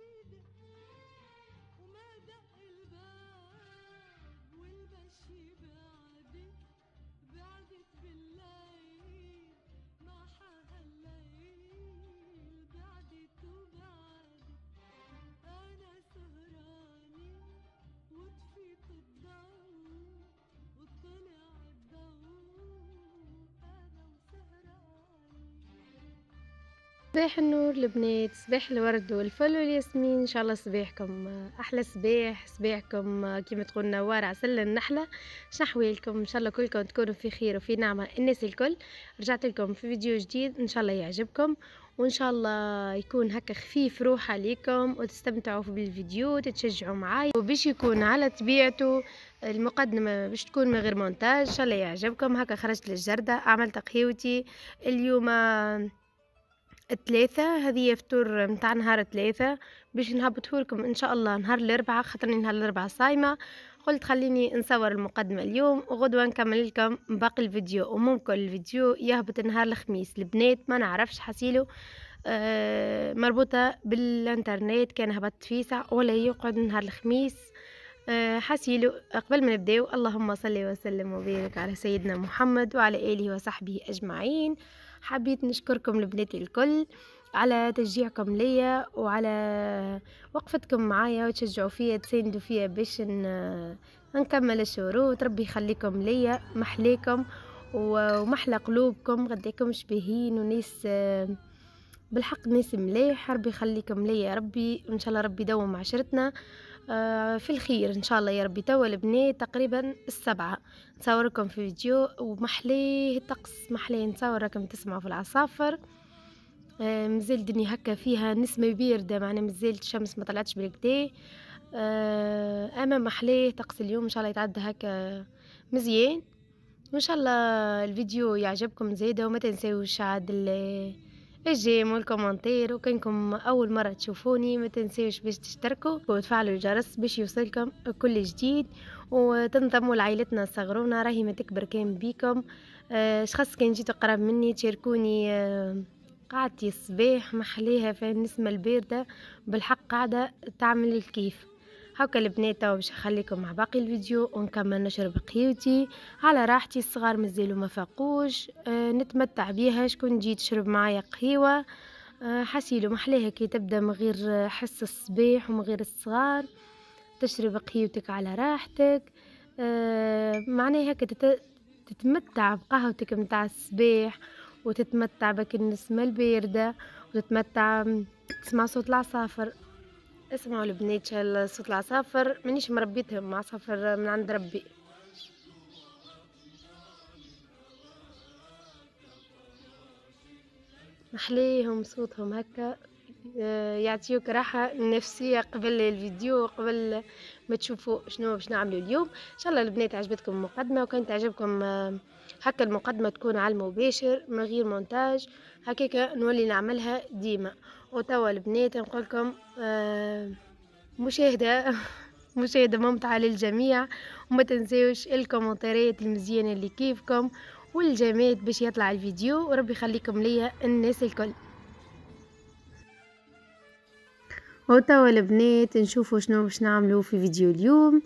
بعيدة وما دق الباب والمشي صباح النور البنات صباح الورد والفل والياسمين ان شاء الله صباحكم احلى صباح صباحكم كيما تقول نوار عسل النحله لكم ان شاء الله كلكم تكونوا في خير وفي نعمه الناس الكل رجعت لكم في فيديو جديد ان شاء الله يعجبكم وان شاء الله يكون هكا خفيف روح عليكم وتستمتعوا بالفيديو وتتشجعوا معايا وباش يكون على طبيعته المقدمة باش تكون من غير مونتاج ان شاء الله يعجبكم هكا خرجت للجردة عملت قهوتي اليوم ثلاثة هذه فطور نتاع نهار ثلاثة باش نهبطه لكم ان شاء الله نهار الاربعاء خاطرني نهار الاربعاء صايمة قلت خليني نصور المقدمة اليوم وغدوة نكمل لكم باقي الفيديو وممكن الفيديو يهبط نهار الخميس البنات ما نعرفش حسيله آه، مربوطة بالانترنت كان هبط فيسع ولا يقعد نهار الخميس آه حسيلو قبل ما نبداو اللهم صل وسلم وبارك على سيدنا محمد وعلى اله وصحبه اجمعين حبيت نشكركم لبناتي الكل على تشجيعكم ليا وعلى وقفتكم معايا وتشجعوا فيا تساندوا فيا باش نكمل الشروط ربي يخليكم ليا محليكم ومحلى قلوبكم غديكم شبهين وناس بالحق ناس مليح ربي يخليكم ليا ربي وان شاء الله ربي يدوم عشرتنا آه، في الخير ان شاء الله يا ربي توا البنات تقريبا السبعة نصوركم في فيديو ومحليه الطقس محليه نصور راكم تسمعوا في العصافر آه، مازال الدنيا هكا فيها نسمة بيرده معنا مازال الشمس ما طلعتش بالكدي آه، اما محليه طقس اليوم ان شاء الله يتعدى هكا مزيان وان شاء الله الفيديو يعجبكم زيادة وما تنساوش عاد الجيم والكومنتير وكنكم اول مره تشوفوني ما تنسيوش باش تشتركوا وتفعلوا الجرس باش يوصلكم كل جديد وتنضموا لعائلتنا صغرونا راهي ما تكبر كان بيكم آه، شخص كان جيتوا قرب مني تشاركوني آه، قعدتي الصباح محليها في النسمة الباردة بالحق قاعدة تعمل الكيف هكا البنات توا باش نخليكم مع باقي الفيديو ونكمل نشرب قهوتي على راحتي الصغار مازالوا ما فاقوش أه نتمتع بيها شكون جيت تشرب معايا قهيوه أه حسيلو محلاها كي تبدا من غير حس الصباح ومن غير الصغار تشرب قهوتك على راحتك أه معناها هكا تتمتع بقهوتك متاع الصباح وتتمتع بك النسمة الباردة وتتمتع تسمع صوت العصافر اسمعوا البنات صوت العصافر مانيش مربيتهم عصافر من عند ربي نحليهم صوتهم هكا آه، يعطيوك راحة نفسية قبل الفيديو قبل ما تشوفوا شنو باش نعملوا اليوم ان شاء الله البنات عجبتكم المقدمة وكانت تعجبكم آه، هكا المقدمة تكون على المباشر من غير مونتاج هكاك نولي نعملها ديما وتوا البنات نقولكم آه، مشاهدة مشاهدة ممتعة للجميع وما تنساوش الكومنتات المزيانة اللي كيفكم والجامات باش يطلع الفيديو وربي يخليكم ليا الناس الكل وتوا البنات نشوفوا شنو باش نعملوا في فيديو اليوم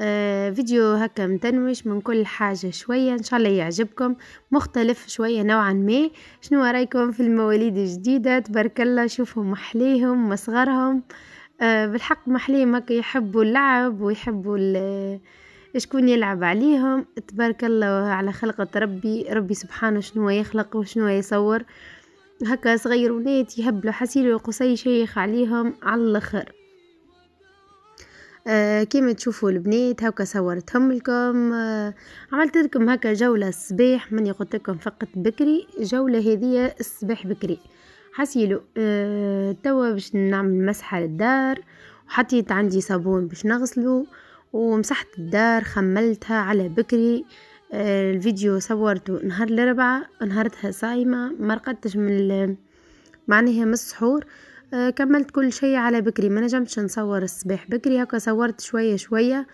آه فيديو هكا متنوش من كل حاجة شوية ان شاء الله يعجبكم مختلف شوية نوعا ما شنو رايكم في المواليد الجديدة تبارك الله شوفوا محليهم مصغرهم آه بالحق محليهم هكا يحبوا اللعب ويحبوا شكون يلعب عليهم تبارك الله على خلقة ربي ربي سبحانه شنو يخلق وشنو يصور هكا صغيرونات يهبلوا حسيلوا قصي شيخ عليهم على الاخر آه، كيما تشوفوا البنات هكا صورتهم لكم آه عملت لكم هكا جوله الصباح مني قلت لكم فقط بكري جوله هذه الصباح بكري حسيلو آه توا باش نعمل مسحه للدار وحطيت عندي صابون باش نغسلو ومسحت الدار خملتها على بكري آه الفيديو صورته نهار الاربعاء نهارتها صايمه مرقدتش من معناها من السحور آه كملت كل شيء على بكري ما نجمتش نصور الصباح بكري هكا صورت شويه شويه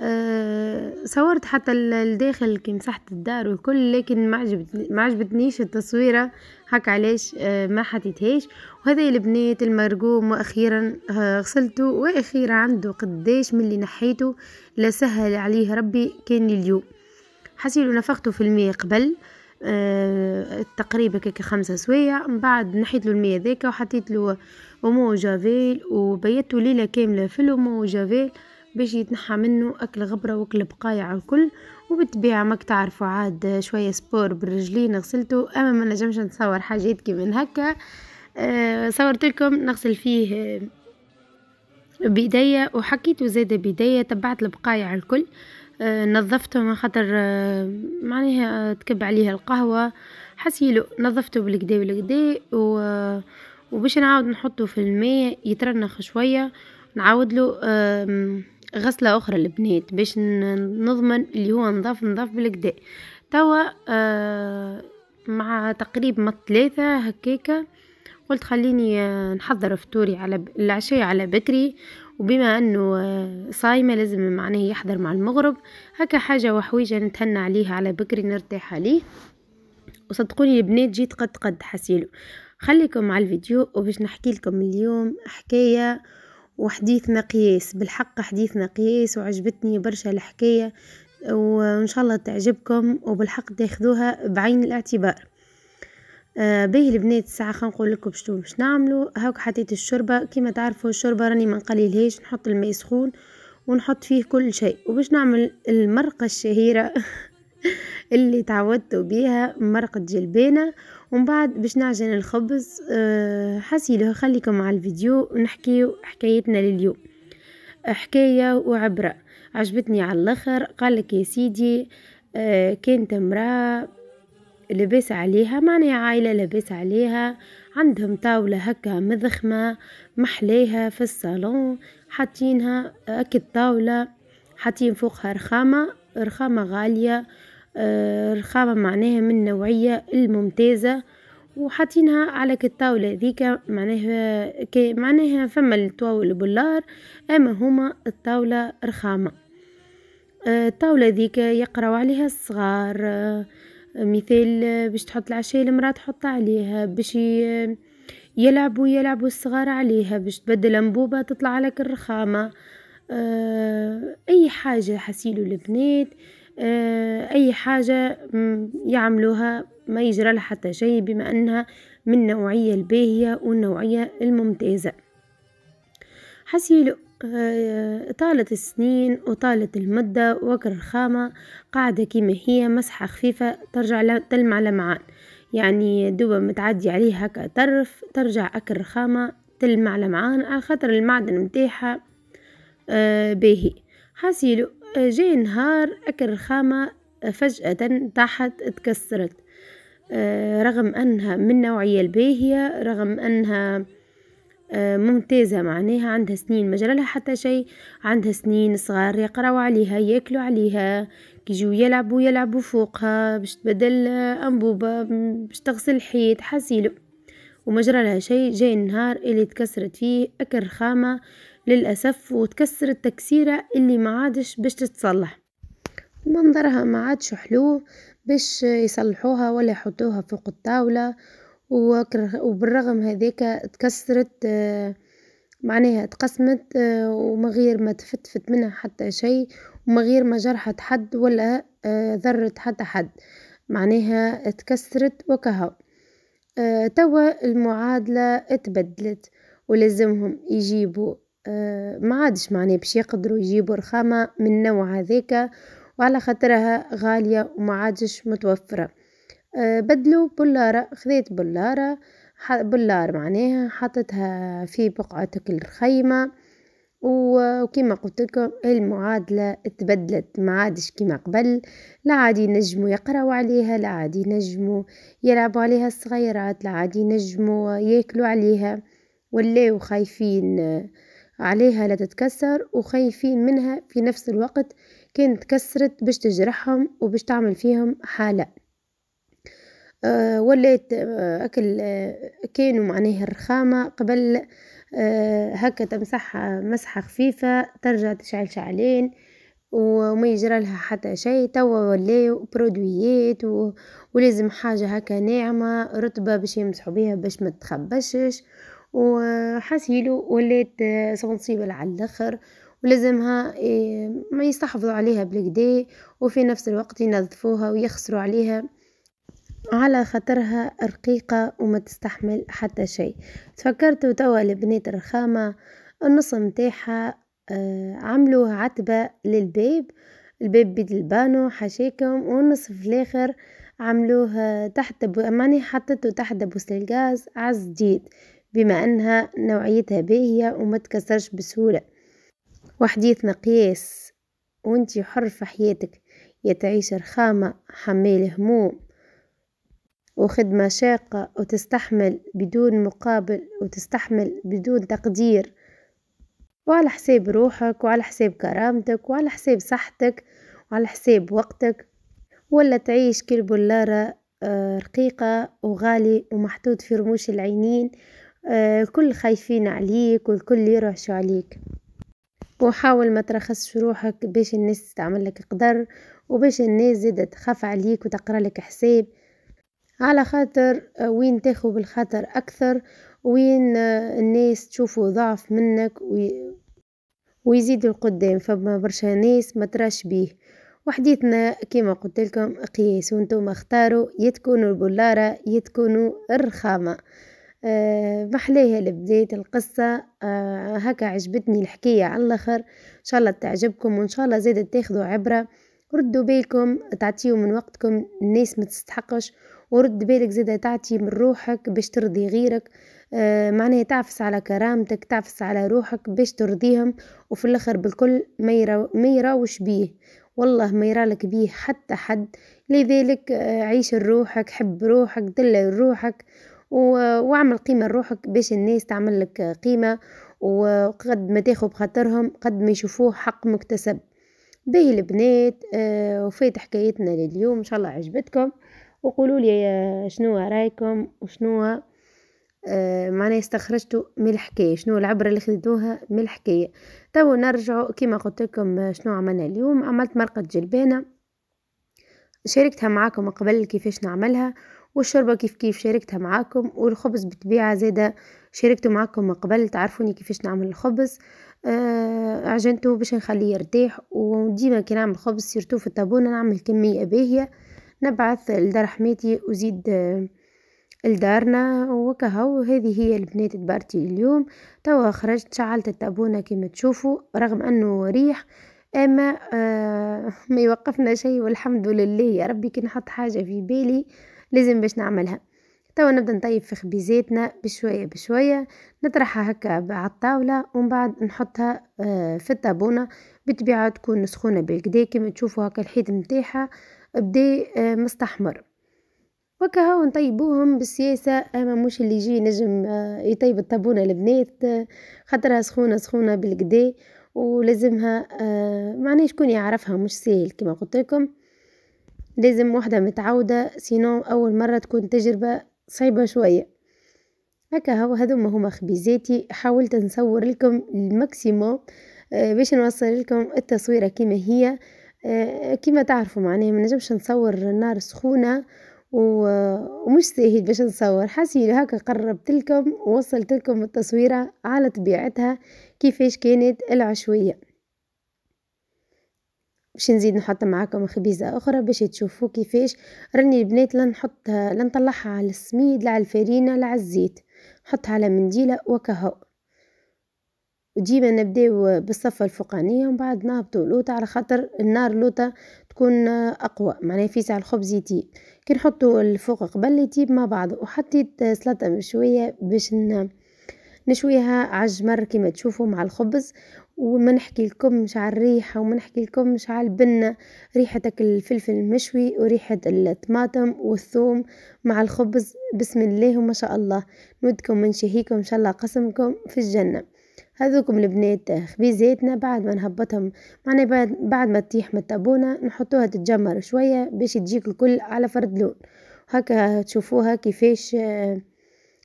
آه صورت حتى الداخل كي مسحت الدار والكل لكن ما عجبت ما عجبتنيش التصويره هكا علاش آه ما حطيتهاش وهذا البنات المرقوم واخيرا آه، غسلته واخيرا عنده قداش من اللي نحيته لا سهل عليه ربي كان اليوم حسيت نفخته في الماء قبل أه تقريبا كيك خمسة سوايع من بعد نحيت له المية ذيك وحطيت له اومو جافيل وبيته ليله كامله في الاومو جافيل باش يتنحى منه اكل غبره واكل بقايع الكل وبالطبيعه ماك تعرفوا عاد شويه سبور بالرجلين غسلته اما ما نجمش نصور حاجات كيما هكا أه صورت لكم نغسل فيه بداية وحكيت زاده بداية تبعت البقايع الكل آه، نظفته من خاطر آه، معناها تكب عليها القهوة حسيلو نظفته بالكدا بالكدا و وباش نعاود نحطه في الماء يترنخ شوية نعاود له غسلة أخرى البنات باش نضمن اللي هو نظاف نظاف بالكدا توا آه، مع تقريب ما ثلاثة هكاكا قلت خليني نحضر فطوري على العشاء على بكري وبما أنه آه، صايمة لازم معناه يحضر مع المغرب هكا حاجة وحويجة نتهنى عليها على بكري نرتاح عليه وصدقوني البنات جيت قد قد حسيلو خليكم مع الفيديو وباش نحكي لكم اليوم حكاية وحديث مقياس بالحق حديث مقياس وعجبتني برشا الحكاية وإن شاء الله تعجبكم وبالحق تاخذوها بعين الاعتبار آه باهي البنات الساعه خنقول لكم باش باش نعملوا هاك حطيت الشوربه كيما تعرفوا الشوربه راني ما نقليلهاش نحط الماء سخون ونحط فيه كل شيء وباش نعمل المرقه الشهيره اللي تعودتوا بيها مرقة جلبانة ومن بعد باش نعجن الخبز آه، حسيله خليكم مع الفيديو ونحكيو حكايتنا لليوم حكاية وعبرة عجبتني على الاخر قالك يا سيدي أه كانت امرأة لبس عليها معناها عائلة لبس عليها عندهم طاولة هكا مضخمة محليها في الصالون حاطينها أكيد طاولة حاطين فوقها رخامة رخامة غالية آه، رخامة معناها من النوعية الممتازة وحاطينها على الطاولة ذيك معناها كي معناها فما الطاولة باللار أما هما الطاولة رخامة آه، الطاولة ذيك يقراو عليها الصغار آه، مثال باش تحط العشاء المرأة تحط عليها باش يلعبوا يلعبوا الصغار عليها باش تبدل انبوبة تطلع لك الرخامة آه، اي حاجة حسيلو البنات آه، اي حاجة يعملوها ما يجرى لها حتى شيء بما انها من النوعية الباهية والنوعية الممتازة حسيلو آه، طالت السنين وطالت المدة وكر الخامة قاعدة كيما هي مسحة خفيفة ترجع تلمع لمعان يعني دوبة متعدي عليها هكا طرف ترجع أكر خامة تلمع لمعان على خاطر المعدن متاعها آه، باهي حاسيلو آه، جاي نهار أكر خامة فجأة تحت تكسرت رغم أنها من نوعية الباهية رغم أنها آه، ممتازة معناها عندها سنين ما لها حتى شيء عندها سنين صغار يقراو عليها ياكلوا عليها كيجيو يلعبوا يلعبوا فوقها باش تبدل أنبوبة باش تغسل الحيط حسيلو لها شيء جاي النهار اللي تكسرت فيه أكل رخامة للأسف وتكسرت تكسيرة اللي ما عادش باش تتصلح منظرها ما عادش حلو باش يصلحوها ولا يحطوها فوق الطاولة وبالرغم هذيك تكسرت آه، معناها تقسمت آه، وما غير ما تفتفت منها حتى شيء وما غير ما جرحت حد ولا آه، ذرت حتى حد معناها تكسرت وكهو توا المعادلة تبدلت ولازمهم يجيبوا ما عادش معناه باش يقدروا يجيبوا رخامة من نوع هذيك وعلى خاطرها غالية وما عادش متوفرة بدلو بلارة خذيت بلارة بلار معناها حطيتها في بقعتك الخيمة وكما قلت لكم المعادلة تبدلت ما عادش كما قبل لا عادي نجموا يقراوا عليها لا عادي نجموا يلعبوا عليها الصغيرات لا عادي نجموا ياكلوا عليها ولاو خايفين عليها لا تتكسر وخايفين منها في نفس الوقت كانت تكسرت باش تجرحهم وباش تعمل فيهم حالة آه، وليت آه، أكل آه، كانوا معناه الرخامة قبل هكا تمسحها مسحة خفيفة ترجع تشعل شعلين وما يجرى لها حتى شيء توا ولاو برودويات ولازم حاجة هكا ناعمة رطبة باش يمسحوا بيها باش ما تخبشش وحسيلو ولات صنصيبل على الاخر ولازمها ما يستحفظوا عليها بالكدا وفي نفس الوقت ينظفوها ويخسروا عليها على خاطرها رقيقة وما تستحمل حتى شيء تفكرت توا البنات الرخامة النص متاعها آه، عملوه عتبة للباب الباب بيد البانو حشاكم والنصف الاخر عملوه تحت بو... ماني حطته تحت بوصل الغاز عز جديد بما انها نوعيتها باهية وما تكسرش بسهولة وحديث مقياس وانتي حر في حياتك يا تعيش رخامة حمال هموم وخدمة شاقة وتستحمل بدون مقابل وتستحمل بدون تقدير وعلى حساب روحك وعلى حساب كرامتك وعلى حساب صحتك وعلى حساب وقتك ولا تعيش كالبلارة آه، رقيقة وغالي ومحطوط في رموش العينين آه، الكل خايفين عليك والكل يرعشوا عليك وحاول ما ترخصش روحك باش الناس تعمل لك قدر وباش الناس زادت تخاف عليك وتقرا لك حساب على خاطر آه، وين تاخو بالخطر أكثر وين آه، الناس تشوفو ضعف منك ويزيدو القدام فما برشا ناس ما تراش بيه وحديثنا كما قلت لكم قياس وانتم اختاروا يا تكونوا البلاره يا الرخامه أه محليها لبداية القصة أه هكا عجبتني الحكاية على الآخر إن شاء الله تعجبكم وإن شاء الله زادت تاخذوا عبرة ردوا بالكم تعطيوا من وقتكم الناس ما تستحقش ورد بالك زادا تعطي من روحك باش ترضي غيرك آه معناها تعفس على كرامتك تعفس على روحك باش ترضيهم وفي الاخر بالكل ما يراوش بيه والله ما يرالك بيه حتى حد لذلك آه عيش روحك حب روحك دلل روحك واعمل قيمة لروحك باش الناس تعمل لك قيمة وقد ما تاخو بخاطرهم قد ما يشوفوه حق مكتسب باهي البنات آه وفات حكايتنا لليوم ان شاء الله عجبتكم وقولوا لي آه، شنو رايكم وشنو آه، معنا استخرجتوا من الحكايه شنو العبره اللي خديتوها من الحكايه تو نرجعوا كما قلت لكم آه، شنو عملنا اليوم عملت مرقه جلبانه شاركتها معاكم قبل كيفاش نعملها والشوربه كيف كيف شاركتها معاكم والخبز بتبيعه زاده شاركته معاكم قبل تعرفوني كيفاش نعمل الخبز آه عجنته باش نخليه يرتاح وديما كي نعمل خبز سيرتو في الطابونه نعمل كميه باهيه نبعث لدار حماتي وزيد آه، لدارنا وكهو هذه هي البنات تبارتي اليوم توا خرجت شعلت التابونة كما تشوفوا رغم انه ريح اما آه ما يوقفنا شيء والحمد لله يا ربي كي نحط حاجة في بالي لازم باش نعملها توا نبدا نطيب في خبيزاتنا بشويه بشويه نطرحها هكا على الطاوله ومن بعد نحطها آه، في التابونه بطبيعه تكون سخونه بالكدا كما تشوفوا هكا الحيط نتاعها بدا إيه، آه، مستحمر وكهو نطيبوهم بالسياسة أما مش اللي يجي نجم آه، يطيب الطابونة البنات آه، خاطرها سخونة سخونة بالقدا ولازمها معناه شكون يعرفها مش سهل كما قلت لكم لازم وحدة متعودة سينو أول مرة تكون تجربة صعيبة شوية هكا هو هذوما هما خبيزاتي حاولت نصور لكم الماكسيموم باش نوصل لكم التصويرة كما هي آه، كيما تعرفوا معناها ما نجمش نصور النار سخونه ومش سهل باش نصور حاسين هكا قربت لكم ووصلت لكم التصويره على طبيعتها كيفاش كانت العشويه باش نزيد نحط معاكم خبيزه اخرى باش تشوفوا كيفاش راني البنات لا نحطها لا نطلعها على السميد لا على الفرينه لا على الزيت نحطها على منديله وكهو وديما نبداو بالصفة الفوقانية ومن بعد نهبطو لوطا على خاطر النار لوطا تكون اقوى معناها فيسع الخبز يطيب كي نحطو الفوق قبل يطيب مع بعض وحطيت سلطة مشوية باش نشويها عالجمر كيما تشوفوا مع الخبز وما نحكي مش على الريحه وما نحكي مش على البنه ريحتك الفلفل المشوي وريحه الطماطم والثوم مع الخبز بسم الله وما شاء الله نودكم ونشهيكم ان شاء الله قسمكم في الجنه هذوكم البنات خبيزاتنا بعد ما نهبطهم معناها بعد, بعد ما تطيح من الطابونة نحطوها تتجمر شوية باش تجيك الكل على فرد لون هكا تشوفوها كيفاش آه،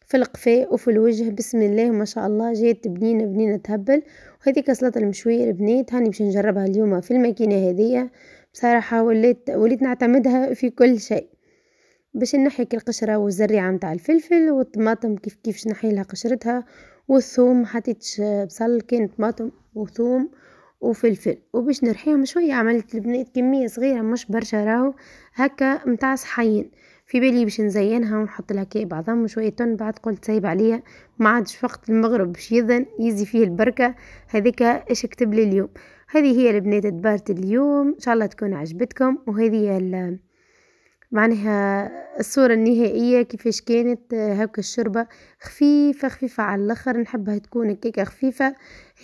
في القفاء وفي الوجه بسم الله ما شاء الله جات بنينة بنينة تهبل وهذيك سلطة المشوية البنات هاني باش نجربها اليوم في الماكينة هذية بصراحة وليت وليت نعتمدها في كل شيء باش نحيك القشرة والزريعة متاع الفلفل والطماطم كيف كيفش نحيلها قشرتها والثوم ما حطيتش بصل كان طماطم وثوم وفلفل وباش نرحيهم شويه عملت البنات كميه صغيره مش برشا راهو هكا متاع صحين في بالي باش نزينها ونحط لها كي بعضهم وشويه تون بعد قلت سايب عليا ما عادش وقت المغرب باش يذن يزي فيه البركه هذيك ايش كتب لي اليوم هذه هي البنات دبارت اليوم ان شاء الله تكون عجبتكم وهذه هي معناها الصورة النهائية كيفاش كانت هكا الشوربة خفيفة خفيفة على الاخر نحبها تكون هكاكا خفيفة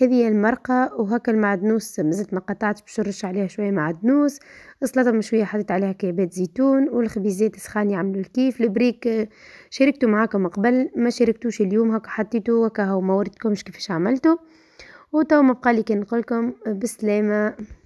هذه المرقة وهكا المعدنوس مازلت ما قطعتش بشرش عليها شوية معدنوس السلطة مشوية حطيت عليها كعبات زيتون والخبيزات سخان يعملوا الكيف البريك شاركته معاكم قبل ما شاركتوش اليوم هكا حطيته هكا هو ما وريتكمش كيفاش عملته وتو ما بقالي كان نقولكم بسلامه